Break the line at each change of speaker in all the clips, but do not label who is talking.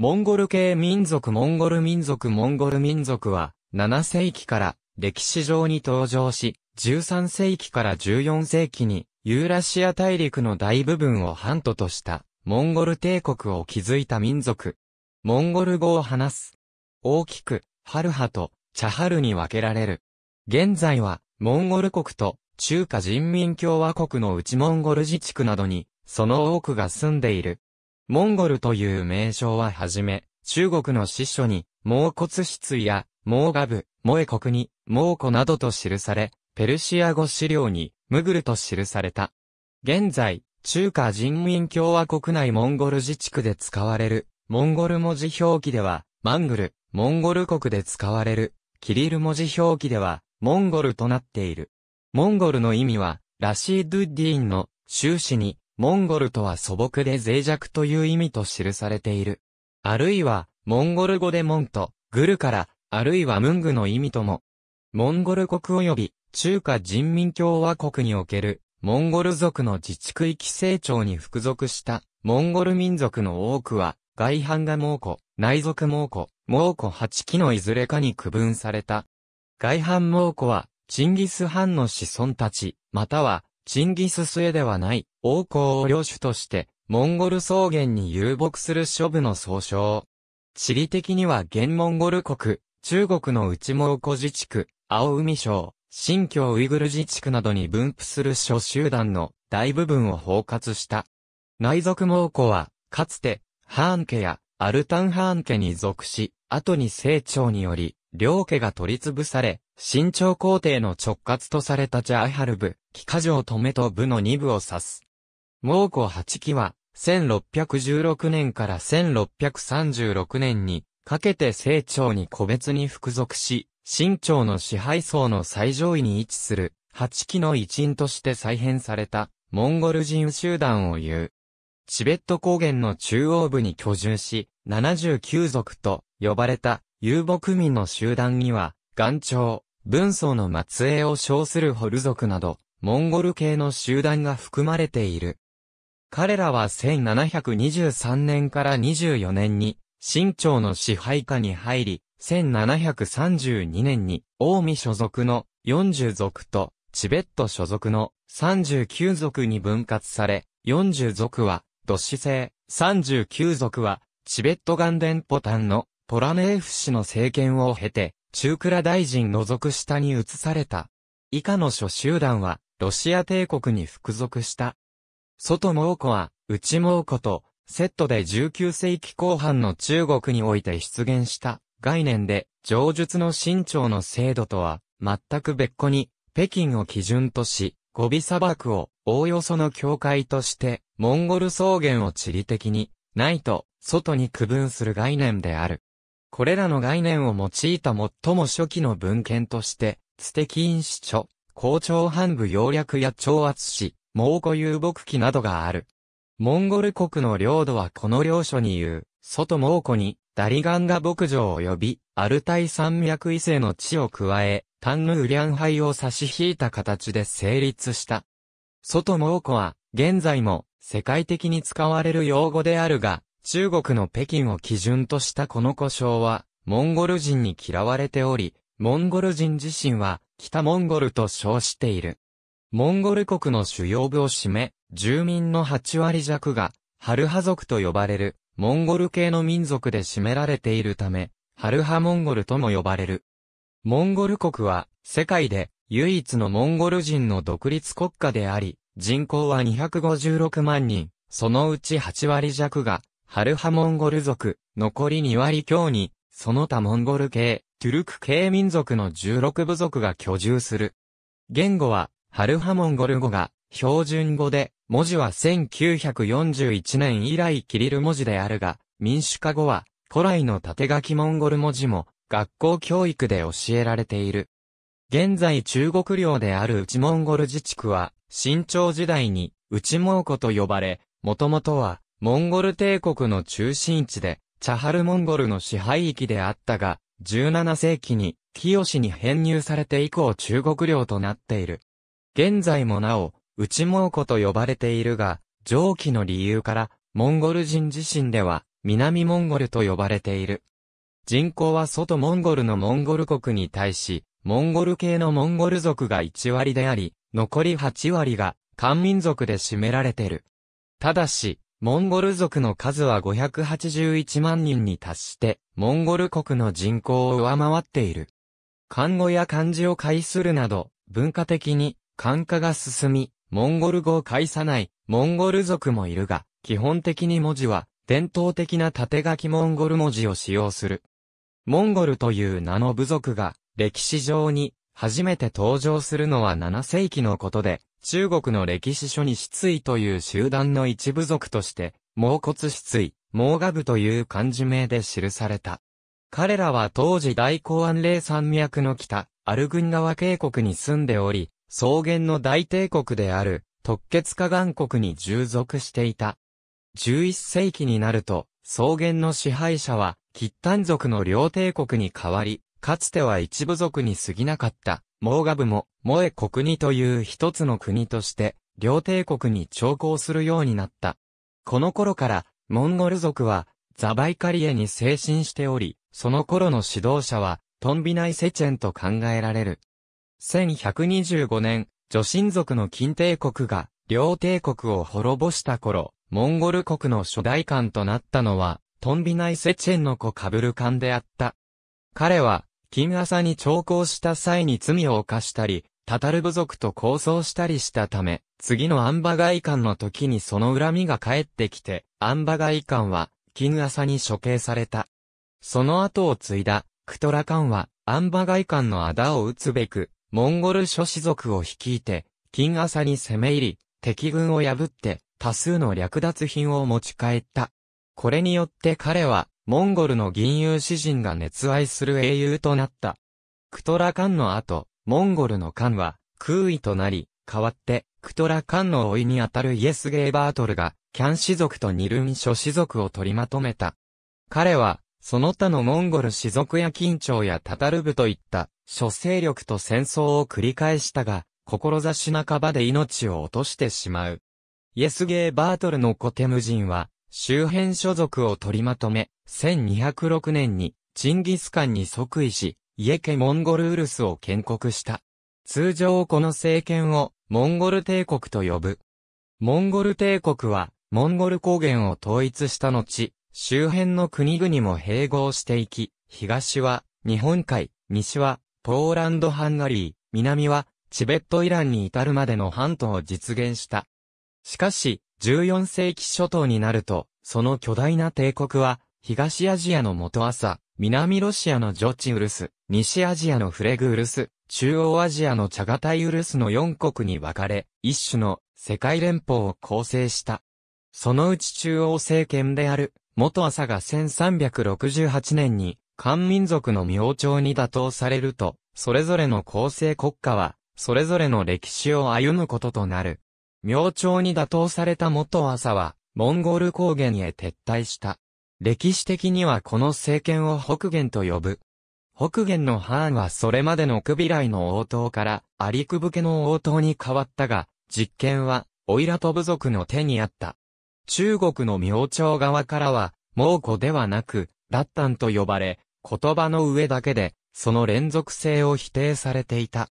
モンゴル系民族モンゴル民族モンゴル民族は7世紀から歴史上に登場し13世紀から14世紀にユーラシア大陸の大部分を半島としたモンゴル帝国を築いた民族。モンゴル語を話す。大きくハルハとチャハルに分けられる。現在はモンゴル国と中華人民共和国の内モンゴル自治区などにその多くが住んでいる。モンゴルという名称ははじめ、中国の司書に、蒙骨質や、蒙ガブ、萌国に、蒙古などと記され、ペルシア語資料に、ムグルと記された。現在、中華人民共和国内モンゴル自治区で使われる、モンゴル文字表記では、マングル、モンゴル国で使われる、キリル文字表記では、モンゴルとなっている。モンゴルの意味は、ラシードゥッディーンの、終始に、モンゴルとは素朴で脆弱という意味と記されている。あるいは、モンゴル語でモンと、グルから、あるいはムングの意味とも、モンゴル国及び中華人民共和国における、モンゴル族の自治区域成長に服属した、モンゴル民族の多くは、外藩が猛虎、内族猛虎、猛虎八期のいずれかに区分された。外藩猛虎は、チンギス・藩の子孫たち、または、チンギス・末ではない、王公を領主として、モンゴル草原に遊牧する諸部の総称。地理的には現モンゴル国、中国の内蒙古自治区、青海省、新疆ウイグル自治区などに分布する諸集団の大部分を包括した。内族蒙古は、かつて、ハーン家やアルタンハーン家に属し、後に清朝により、両家が取り潰され、新朝皇帝の直轄とされたジャーハル部、ジョ城止めと部の二部を指す。蒙古八旗は、1616年から1636年にかけて清朝に個別に服属し、清朝の支配層の最上位に位置する八旗の一員として再編されたモンゴル人集団を言う。チベット高原の中央部に居住し、79族と呼ばれた遊牧民の集団には、岩鳥、文層の末裔を称するホル族など、モンゴル系の集団が含まれている。彼らは1723年から24年に、清朝の支配下に入り、1732年に、近江所属の40族と、チベット所属の39族に分割され、40族は、ド師制、39族は、チベット元伝ポタンのポラネーフ氏の政権を経て、中倉大臣の属下に移された。以下の諸集団は、ロシア帝国に服属した。外蒙古は、内蒙古と、セットで19世紀後半の中国において出現した概念で、上述の清朝の制度とは、全く別個に、北京を基準とし、ゴビ砂漠を、おおよその境界として、モンゴル草原を地理的に、ないと、外に区分する概念である。これらの概念を用いた最も初期の文献として、知的院史著、校長半部要略や調圧史、蒙古遊牧期などがある。モンゴル国の領土はこの領所に言う、外蒙古に、ダリガンガ牧場及び、アルタイ山脈異性の地を加え、タンヌーリャン杯を差し引いた形で成立した。外蒙古は、現在も、世界的に使われる用語であるが、中国の北京を基準としたこの故障は、モンゴル人に嫌われており、モンゴル人自身は、北モンゴルと称している。モンゴル国の主要部を占め、住民の8割弱が、ハルハ族と呼ばれる、モンゴル系の民族で占められているため、ハルハモンゴルとも呼ばれる。モンゴル国は、世界で唯一のモンゴル人の独立国家であり、人口は256万人、そのうち8割弱が、ハルハモンゴル族、残り2割強に、その他モンゴル系、トゥルク系民族の16部族が居住する。言語は、ハルハモンゴル語が標準語で、文字は1941年以来キリル文字であるが、民主化後は古来の縦書きモンゴル文字も学校教育で教えられている。現在中国領である内モンゴル自治区は、新朝時代に内蒙古と呼ばれ、もともとはモンゴル帝国の中心地で、チャハルモンゴルの支配域であったが、17世紀に、清に編入されて以降中国領となっている。現在もなお、内蒙古と呼ばれているが、上記の理由から、モンゴル人自身では、南モンゴルと呼ばれている。人口は外モンゴルのモンゴル国に対し、モンゴル系のモンゴル族が1割であり、残り8割が、漢民族で占められている。ただし、モンゴル族の数は581万人に達して、モンゴル国の人口を上回っている。漢語や漢字を介するなど、文化的に漢化が進み、モンゴル語を介さないモンゴル族もいるが、基本的に文字は伝統的な縦書きモンゴル文字を使用する。モンゴルという名の部族が歴史上に初めて登場するのは7世紀のことで、中国の歴史書に失意という集団の一部族として、毛骨失意、毛画部という漢字名で記された。彼らは当時大公安霊山脈の北、アルグン川渓谷に住んでおり、草原の大帝国である特決河岸国に従属していた。11世紀になると、草原の支配者は、キッタン族の両帝国に代わり、かつては一部族に過ぎなかった、モーガ部も、モエ国にという一つの国として、両帝国に徴抗するようになった。この頃から、モンゴル族は、ザバイカリエに精神しており、その頃の指導者は、トンビナイセチェンと考えられる。1125年、女神族の金帝国が、両帝国を滅ぼした頃、モンゴル国の初代官となったのは、トンビナイセチェンの子カブル官であった。彼は、金朝に徴行した際に罪を犯したり、タタル部族と抗争したりしたため、次のアンバ外官の時にその恨みが返ってきて、アンバ外官は、金朝に処刑された。その後を継いだ、クトラ官は、アンバ外官の仇を討つべく、モンゴル諸氏族を率いて、金朝に攻め入り、敵軍を破って多数の略奪品を持ち帰った。これによって彼は、モンゴルの銀融詩人が熱愛する英雄となった。クトラカンの後、モンゴルのカンは、空位となり、代わって、クトラカンの老いにあたるイエス・ゲーバートルが、キャン氏族とニルン諸氏族を取りまとめた。彼は、その他のモンゴル氏族や金朝やタタル部といった諸勢力と戦争を繰り返したが、志半ばで命を落としてしまう。イエスゲー・バートルのコテム人は、周辺所属を取りまとめ、1206年にチンギスカンに即位し、イエケ・モンゴルウルスを建国した。通常この政権をモンゴル帝国と呼ぶ。モンゴル帝国は、モンゴル高原を統一した後、周辺の国々も併合していき、東は日本海、西はポーランド・ハンガリー、南はチベット・イランに至るまでの半島を実現した。しかし、14世紀初頭になると、その巨大な帝国は、東アジアの元朝、南ロシアのジョチウルス、西アジアのフレグウルス、中央アジアのチャガタイウルスの4国に分かれ、一種の世界連邦を構成した。そのうち中央政権である元朝が1368年に、漢民族の明朝に打倒されると、それぞれの構成国家は、それぞれの歴史を歩むこととなる。明朝に打倒された元朝は、モンゴル高原へ撤退した。歴史的にはこの政権を北元と呼ぶ。北元の藩はそれまでのクビライの応答から、アリクブ家の応答に変わったが、実権は、オイラト部族の手にあった。中国の明朝側からは、蒙古ではなく、ラッタンと呼ばれ、言葉の上だけで、その連続性を否定されていた。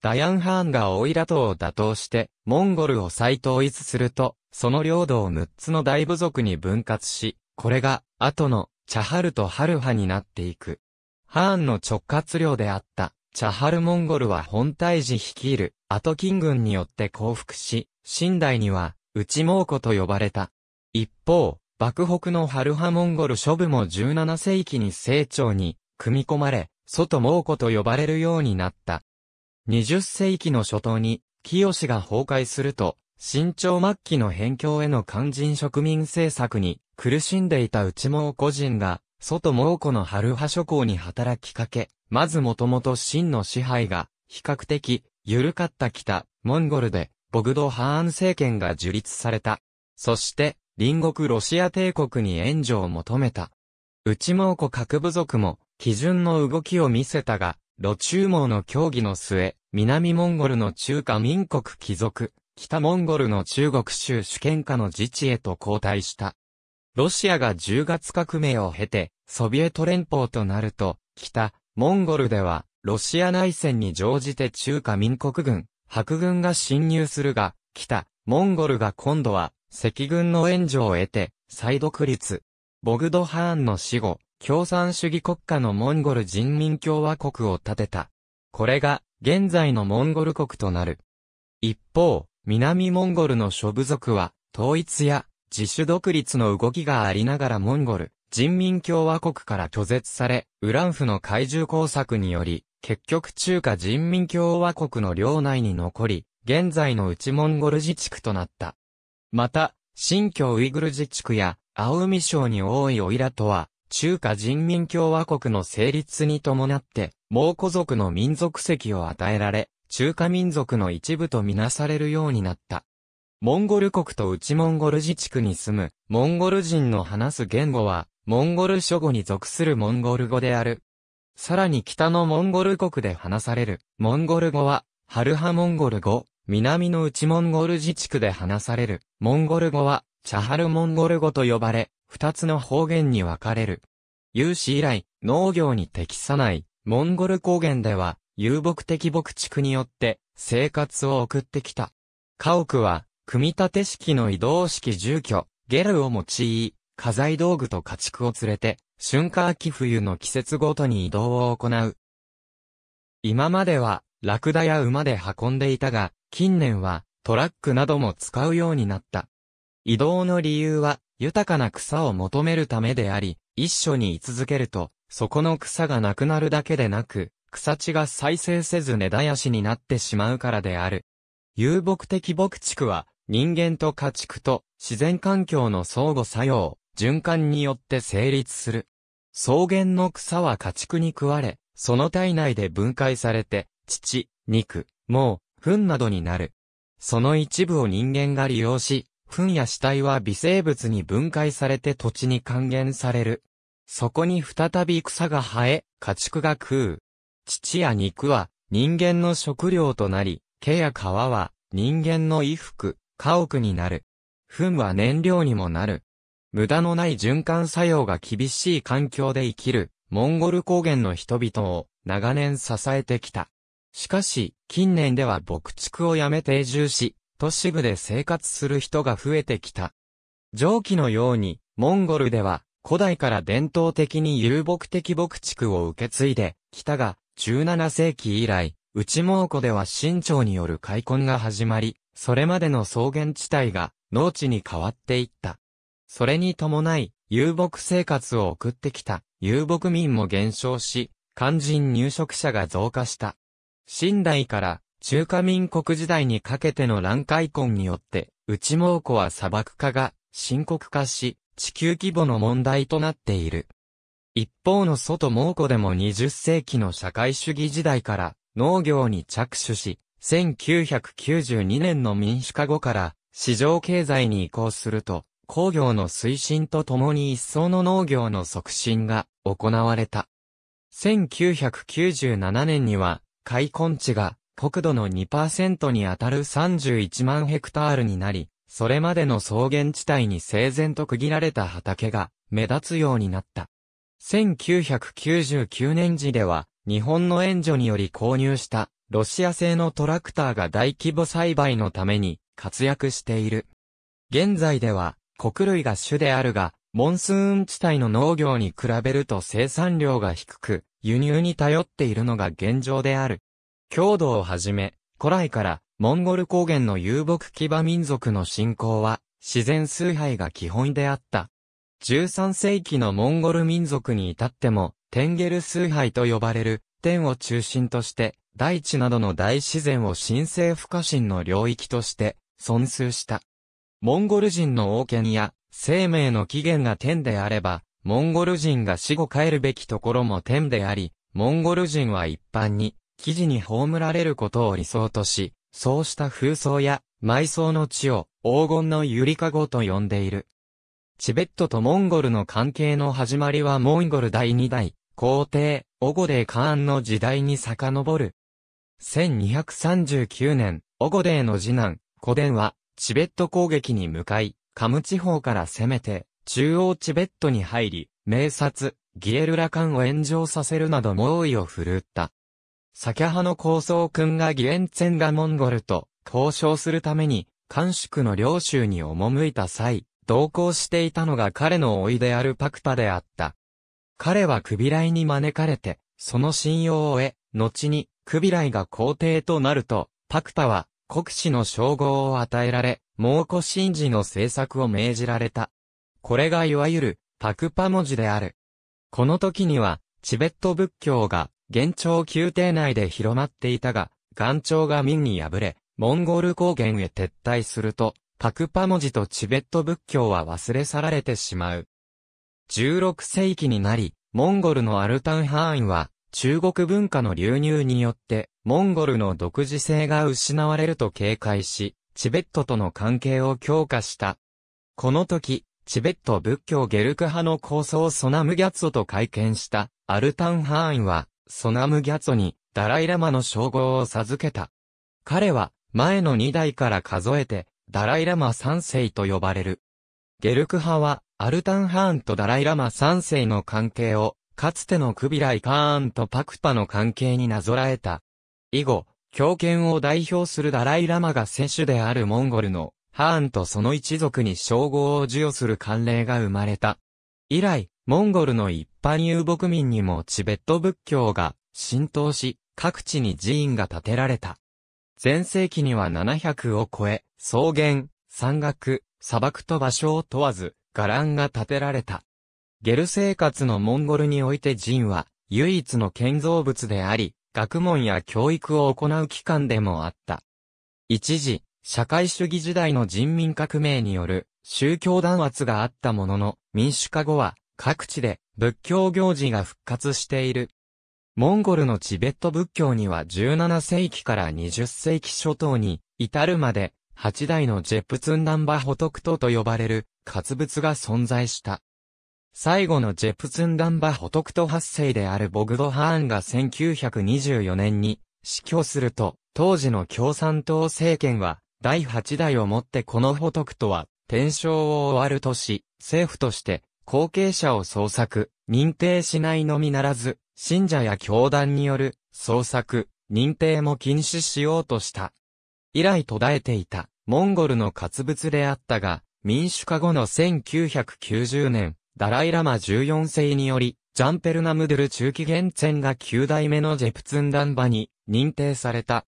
ダヤンハーンがオイラ島を打倒して、モンゴルを再統一すると、その領土を6つの大部族に分割し、これが、後の、チャハルとハルハになっていく。ハーンの直轄領であった、チャハルモンゴルは本体寺率いる、アトキン軍によって降伏し、清代には、内蒙古と呼ばれた。一方、幕北のハルハモンゴル諸部も17世紀に成長に組み込まれ、外蒙古と呼ばれるようになった。20世紀の初頭に、清が崩壊すると、新朝末期の辺境への肝心植民政策に苦しんでいた内蒙古人が、外蒙古の春ハ諸港に働きかけ、まずもともと真の支配が、比較的、緩かった北、モンゴルで、ボグド・ハーン政権が樹立された。そして、隣国ロシア帝国に援助を求めた。内蒙古各部族も、基準の動きを見せたが、路中網の協議の末、南モンゴルの中華民国貴族、北モンゴルの中国州主権下の自治へと交代した。ロシアが10月革命を経て、ソビエト連邦となると、北、モンゴルでは、ロシア内戦に乗じて中華民国軍、白軍が侵入するが、北、モンゴルが今度は、赤軍の援助を得て、再独立。ボグドハーンの死後、共産主義国家のモンゴル人民共和国を建てた。これが、現在のモンゴル国となる。一方、南モンゴルの諸部族は、統一や自主独立の動きがありながらモンゴル人民共和国から拒絶され、ウランフの怪獣工作により、結局中華人民共和国の領内に残り、現在の内モンゴル自治区となった。また、新疆ウイグル自治区や、青海省に多いオイラとは、中華人民共和国の成立に伴って、蒙古族の民族籍を与えられ、中華民族の一部とみなされるようになった。モンゴル国と内モンゴル自治区に住む、モンゴル人の話す言語は、モンゴル諸語に属するモンゴル語である。さらに北のモンゴル国で話される、モンゴル語は、ハルハモンゴル語、南の内モンゴル自治区で話される、モンゴル語は、チャハルモンゴル語と呼ばれ、二つの方言に分かれる。有史以来、農業に適さない、モンゴル高原では、遊牧的牧畜によって、生活を送ってきた。家屋は、組み立て式の移動式住居、ゲルを用い、家財道具と家畜を連れて、春夏秋冬の季節ごとに移動を行う。今までは、ラクダや馬で運んでいたが、近年はトラックなども使うようになった。移動の理由は豊かな草を求めるためであり、一緒に居続けると、そこの草がなくなるだけでなく、草地が再生せず根絶やしになってしまうからである。遊牧的牧畜は、人間と家畜と自然環境の相互作用、循環によって成立する。草原の草は家畜に食われ、その体内で分解されて、乳、肉、毛、糞などになる。その一部を人間が利用し、糞や死体は微生物に分解されて土地に還元される。そこに再び草が生え、家畜が食う。乳や肉は人間の食料となり、毛や皮は人間の衣服、家屋になる。糞は燃料にもなる。無駄のない循環作用が厳しい環境で生きる、モンゴル高原の人々を長年支えてきた。しかし、近年では牧畜をやめて移住し、都市部で生活する人が増えてきた。上記のように、モンゴルでは、古代から伝統的に遊牧的牧畜を受け継いで、きたが、17世紀以来、内蒙古では新朝による開墾が始まり、それまでの草原地帯が農地に変わっていった。それに伴い、遊牧生活を送ってきた遊牧民も減少し、肝心入植者が増加した。新代から中華民国時代にかけての乱開根によって、内蒙古は砂漠化が深刻化し、地球規模の問題となっている。一方の外蒙古でも20世紀の社会主義時代から農業に着手し、1992年の民主化後から市場経済に移行すると、工業の推進とともに一層の農業の促進が行われた。1997年には開墾地が国土の2%にあたる31万ヘクタールになり、それまでの草原地帯に整然と区切られた畑が目立つようになった。1999年時では、日本の援助により購入したロシア製のトラクターが大規模栽培のために活躍している。現在では、穀類が主であるが、モンスーン地帯の農業に比べると生産量が低く、輸入に頼っているのが現状である。郷土をはじめ、古来からモンゴル高原の遊牧騎馬民族の信仰は自然崇拝が基本であった。13世紀のモンゴル民族に至っても、テンゲル崇拝と呼ばれる、天を中心として、大地などの大自然を神聖不可侵の領域として、存るした。モンゴル人の王権や生命の起源が天であれば、モンゴル人が死後帰るべきところも天であり、モンゴル人は一般に、記事に葬られることを理想とし、そうした風葬や埋葬の地を黄金のゆりかごと呼んでいる。チベットとモンゴルの関係の始まりはモンゴル第二代、皇帝、オゴデー・カーンの時代に遡る。1239年、オゴデーの次男、コデンは、チベット攻撃に向かい、カム地方から攻めて、中央チベットに入り、名殺、ギエルラカンを炎上させるなど猛威を振るった。サキャ派の高僧君がギエンツェンがモンゴルと交渉するために、韓宿の領州に赴いた際、同行していたのが彼の甥であるパクタであった。彼はクビライに招かれて、その信用を得、後に、クビライが皇帝となると、パクタは、国士の称号を与えられ、蒙古神事の制作を命じられた。これがいわゆる、タクパ文字である。この時には、チベット仏教が、元朝宮廷内で広まっていたが、元朝が民に敗れ、モンゴル高原へ撤退すると、タクパ文字とチベット仏教は忘れ去られてしまう。16世紀になり、モンゴルのアルタンハーンは、中国文化の流入によって、モンゴルの独自性が失われると警戒し、チベットとの関係を強化した。この時、チベット仏教ゲルク派の構想ソナムギャツォと会見したアルタン・ハーンは、ソナムギャツォにダライラマの称号を授けた。彼は、前の2代から数えて、ダライラマ3世と呼ばれる。ゲルク派は、アルタンハーンとダライラマ3世の関係を、かつてのクビライ・カーンとパクパの関係になぞらえた。以後、狂犬を代表するダライラマが選手であるモンゴルのハーンとその一族に称号を授与する慣例が生まれた。以来、モンゴルの一般遊牧民にもチベット仏教が浸透し、各地に寺院が建てられた。前世紀には700を超え、草原、山岳、砂漠と場所を問わず、伽藍が建てられた。ゲル生活のモンゴルにおいて寺院は、唯一の建造物であり、学問や教育を行う機関でもあった。一時、社会主義時代の人民革命による宗教弾圧があったものの、民主化後は各地で仏教行事が復活している。モンゴルのチベット仏教には17世紀から20世紀初頭に至るまで8代のジェプツンダンバホトクトと呼ばれる活物が存在した。最後のジェプツンダンバホトクト発生であるボグドハーンが1924年に死去すると、当時の共産党政権は、第8代をもってこのホトクトは、転承を終わるとし、政府として、後継者を捜索、認定しないのみならず、信者や教団による、捜索、認定も禁止しようとした。以来途絶えていた、モンゴルの活物であったが、民主化後の1990年、ダライラマ14世により、ジャンペルナムドゥル中期原戦が9代目のジェプツンダンバに認定された。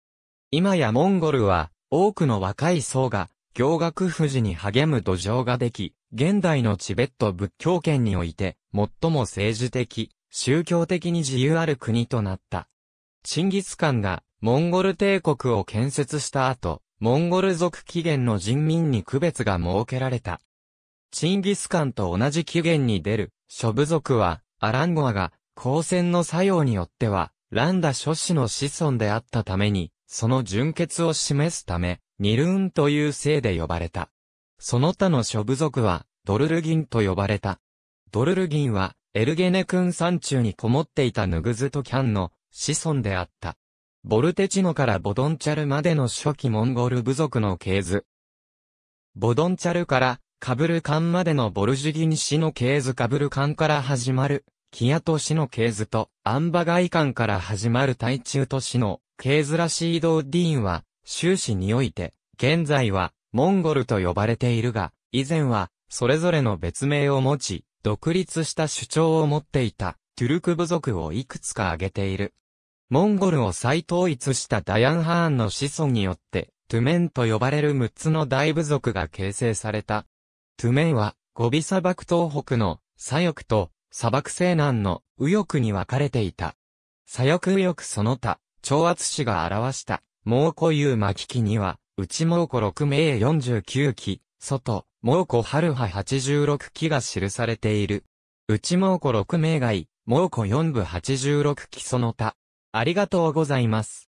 今やモンゴルは、多くの若い層が、行学富士に励む土壌ができ、現代のチベット仏教圏において、最も政治的、宗教的に自由ある国となった。チンギスカンが、モンゴル帝国を建設した後、モンゴル族起源の人民に区別が設けられた。チンギスカンと同じ起源に出る、諸部族は、アランゴアが、光線の作用によっては、ランダ諸子の子孫であったために、その純血を示すため、ニルーンという姓で呼ばれた。その他の諸部族は、ドルルギンと呼ばれた。ドルルギンは、エルゲネ君山中にこもっていたヌグズとキャンの子孫であった。ボルテチノからボドンチャルまでの初期モンゴル部族の系図。ボドンチャルからカブルンまでのボルジュギン市の系図カブルンから始まる、キアト市の系図と、アンバガカンから始まる対中都市の系図らしいドーディーンは、終始において、現在は、モンゴルと呼ばれているが、以前は、それぞれの別名を持ち、独立した主張を持っていた、トゥルク部族をいくつか挙げている。モンゴルを再統一したダヤンハーンの子孫によって、トゥメンと呼ばれる6つの大部族が形成された。トゥメンは、ゴビ砂漠東北の左翼と砂漠西南の右翼に分かれていた。左翼右翼その他、長圧氏が表した猛虎有巻き機には、内猛虎六名四十九期、外、猛虎春葉十六期が記されている。内猛虎六名外、猛虎四部八十六期その他。ありがとうございます。